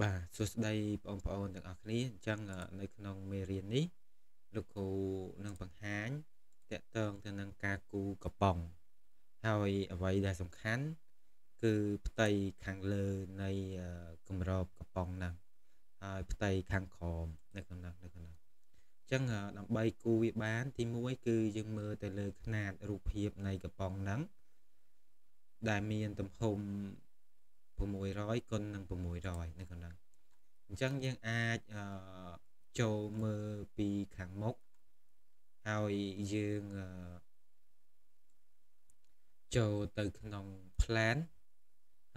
បាទសួស្តីបងប្អូនទាំងអស់គ្នាអញ្ចឹងនៅក្នុងមេរៀននេះលោកគ្រូនឹងបង្ហាញតកតងទៅនឹងការគូកំប៉ុងហើយអ្វីដែលសំខាន់គឺផ្ទៃខាងលើនៃកម្របកំប៉ុងហ្នឹងហើយផ្ទៃខាងក្រោមនៅក្នុងហ្នឹងនៅក្នុងហ្នឹងអញ្ចឹងដើម្បីគូវាបានទី1គឺយើងមើលទៅលើຂະຫນាតរូបភាពនៃកំប៉ុងហ្នឹងដែលមានទំហំ600គុណនឹង600អញ្ចឹងយើងអាចអឺចូលមើលពីខាងមុខហើយយើងអឺចូលទៅក្នុង plan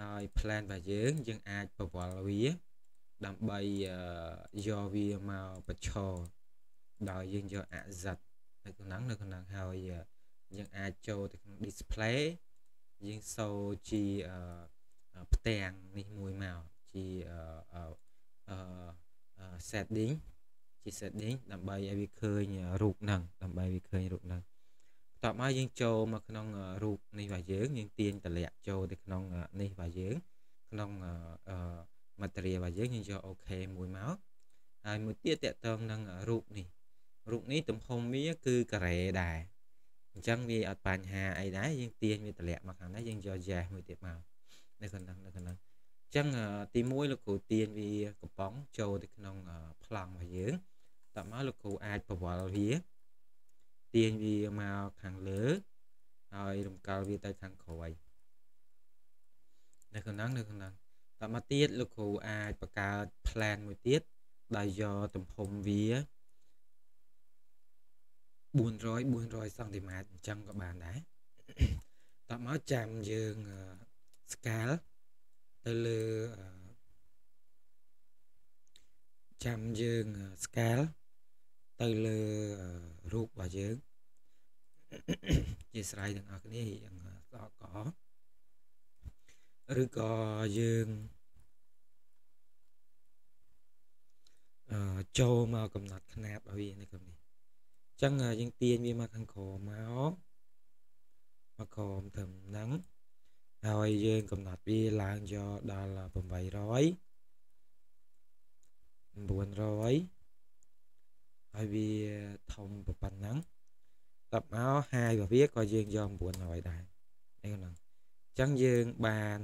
ហើយ plan របស់យើងយើងអាចប្រវល់វាដើម្បីយកវាមកបញ្ឈរដោយយើងយកអសិតនៅក្នុងនៅក្នុងហើយយើងអាចចូលទៅក្នុង display យើងសូជាផ្ទាំងនេះមួយមកជាអឺ setting ជា setting ដើម្បីឲ្យវាឃើញរូបហ្នឹងដើម្បីវាឃើញរូបហ្នឹងបន្ទាប់មកយើងចូលមកក្នុងរូបនេះរបស់យើងយើងទាញតម្លាក់ចូលទៅក្នុងនេះរបស់យើងក្នុងអឺ material របស់យើងយើងយក OK មួយមកហើយមួយទៀតតកតងនឹងរូបនេះរូបនេះទំហំវាគឺការ៉េដែរអញ្ចឹងវាអត់បញ្ហាអីដែរយើងទាញវាតម្លាក់មកខាងនេះយើងយក yes មួយទៀតមកនៅខាងហ្នឹងនៅខាងហ្នឹងចឹងទី1លោកគ្រូទាញវាកំប៉ុងចូលទៅក្នុងប្លង់របស់យើងតមកលោកគ្រូអាចប្រវល់វា ទាញវាមកខាងលើហើយរំកិលវាទៅខាងក្រោយនៅក្នុងហ្នឹងនៅក្នុងហ្នឹងតមកទៀតលោកគ្រូអាចបង្កើត plan មួយទៀតដោយយកទំហំវា400 400សង់ទីម៉ែត្រអញ្ចឹងក៏បានដែរតមកចាំយើង scale ទៅលើចាំយើង scale ទៅលើរូបរបស់យើងជាស្រ័យទាំងអស់គ្នាយើងដកកឬក៏យើងអឺចូលមកកំណត់ຂະຫນាតឲ្យវានៅក្នុងនេះអញ្ចឹងយើងទាញវាមកខាងក្រោមមកមកក្រោមត្រឹមហ្នឹងហើយយើងកំណត់វាឡើងយកដល់800 900ហើយវាធំប៉ុណ្ណឹងតបមកហាយរបស់វាក៏យើងយក900ដែរហ្នឹងហ្នឹងអញ្ចឹងយើងបាន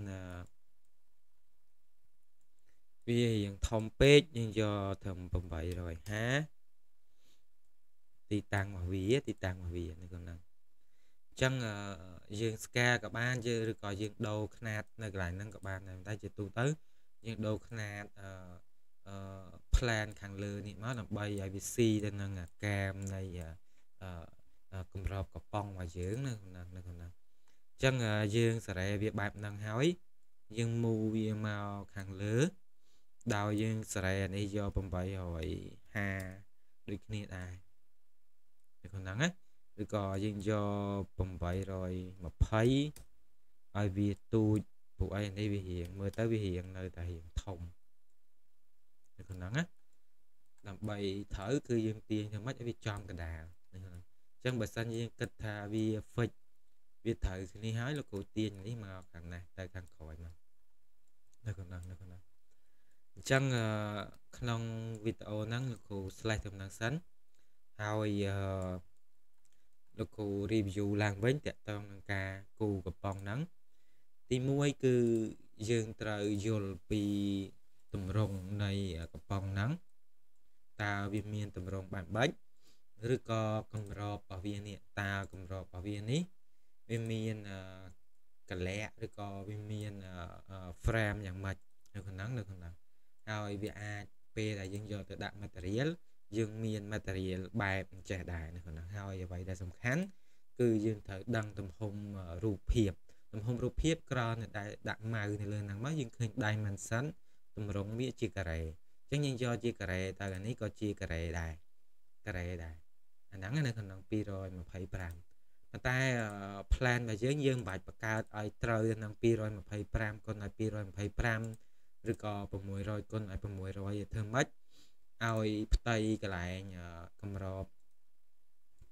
វារៀងធំពេកយើងយកត្រឹម850ទីតាំងរបស់វាទីតាំងរបស់វាហ្នឹងហ្នឹងចឹងយើងស្កាក៏បានយើងឬក៏យើងដូរຂ្នាតនៅកន្លែងហ្នឹងក៏បានដែរតែជាទូទៅយើងដូរຂ្នាតអឺ plan ខាងលើនេះមកដើម្បីឲ្យវាស៊ីទៅនឹងកាមនៃកម្របកប៉ង់របស់យើងនៅក្នុងនៅក្នុងហ្នឹងចឹងយើងសារ៉េវាបែបហ្នឹងហើយយើងមូវាមកខាងលើ ដោយយើងសារ៉េនេះយក850ដូចគ្នាដែរនៅក្នុងហ្នឹងណាឬក៏យើងយក820ឲ្យវាទូចពួកឯនេះវារៀងមើលទៅវារៀងនៅតែរៀងធំនៅក្នុងហ្នឹងណាដើម្បីត្រូវគឺយើងទាញធ្វើម៉េចឲ្យវាចំកណ្ដាលនៅក្នុងហ្នឹងអញ្ចឹងបើសិនយើងគិតថាវា fix វាត្រូវនេះហើយលោកគ្រូទាញនេះមកខាងណាទៅខាងក្រោយមកនៅក្នុងហ្នឹងនៅក្នុងហ្នឹងអញ្ចឹងក្នុងវីដេអូហ្នឹងលោកគ្រូ slash ដំណឹងសិនហើយអឺលោកគ្រូ review ឡើងវិញតកតងនឹងការគូកំប៉ុងហ្នឹងទី1គឺយើងត្រូវយល់ពីតម្រងនៃកំប៉ុងហ្នឹងតើវាមានតម្រងបែបម៉េចឬក៏កម្របរបស់វានេះតើកម្របរបស់វានេះវាមានកលៈឬក៏វាមាន frame យ៉ាងម៉េចនៅក្នុងហ្នឹងនៅក្នុងហ្នឹងហើយវាអាចពេលដែលយើងយកទៅដាក់ material យើងមាន material បែបអញ្ចេះដែរនៅក្នុងហើយអ្វីដែលសំខាន់គឺយើងត្រូវដឹងទំហំរូបភាព ទំហំរូបភាពក្រនដែលដាក់ម៉ៅនៅលើហ្នឹងមកយើងឃើញ dimension តម្រង់វាជាការ៉េអញ្ចឹងយើងយកជាការ៉េតើអានេះក៏ជាការ៉េដែរការ៉េដែរអាហ្នឹងនៅក្នុង225ប៉ុន្តែ plan របស់យើងយើងមិនបាច់បង្កើតឲ្យត្រូវនឹង225គុណឲ្យ225ឬក៏600គុណឲ្យ600ធ្វើម៉េចឲ្យផ្ទៃកន្លែងកម្រប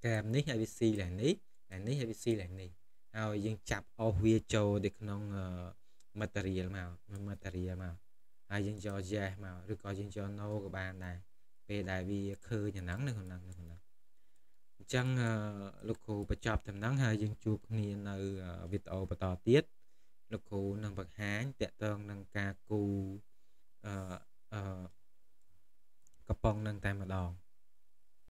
កែមនេះឲ្យវាស៊ីកន្លែងនេះកន្លែងនេះឲ្យវាស៊ីកន្លែងនេះឲ្យយើងចាប់អស់វាចូលទៅក្នុង material មក material មកហើយយើងយក yes មកឬក៏យើងយក no ក៏បានដែរពេលដែលវាឃើញអាហ្នឹងនៅក្នុងហ្នឹងនៅក្នុងហ្នឹងអញ្ចឹងលោកគ្រូបញ្ចប់ដំណឹងហើយយើងជួបគ្នានៅវីដេអូបន្តទៀតលោកគ្រូនឹងបង្ហាញតកតងនឹងការគូអឺអឺប៉ុងនឹងតែម្តង។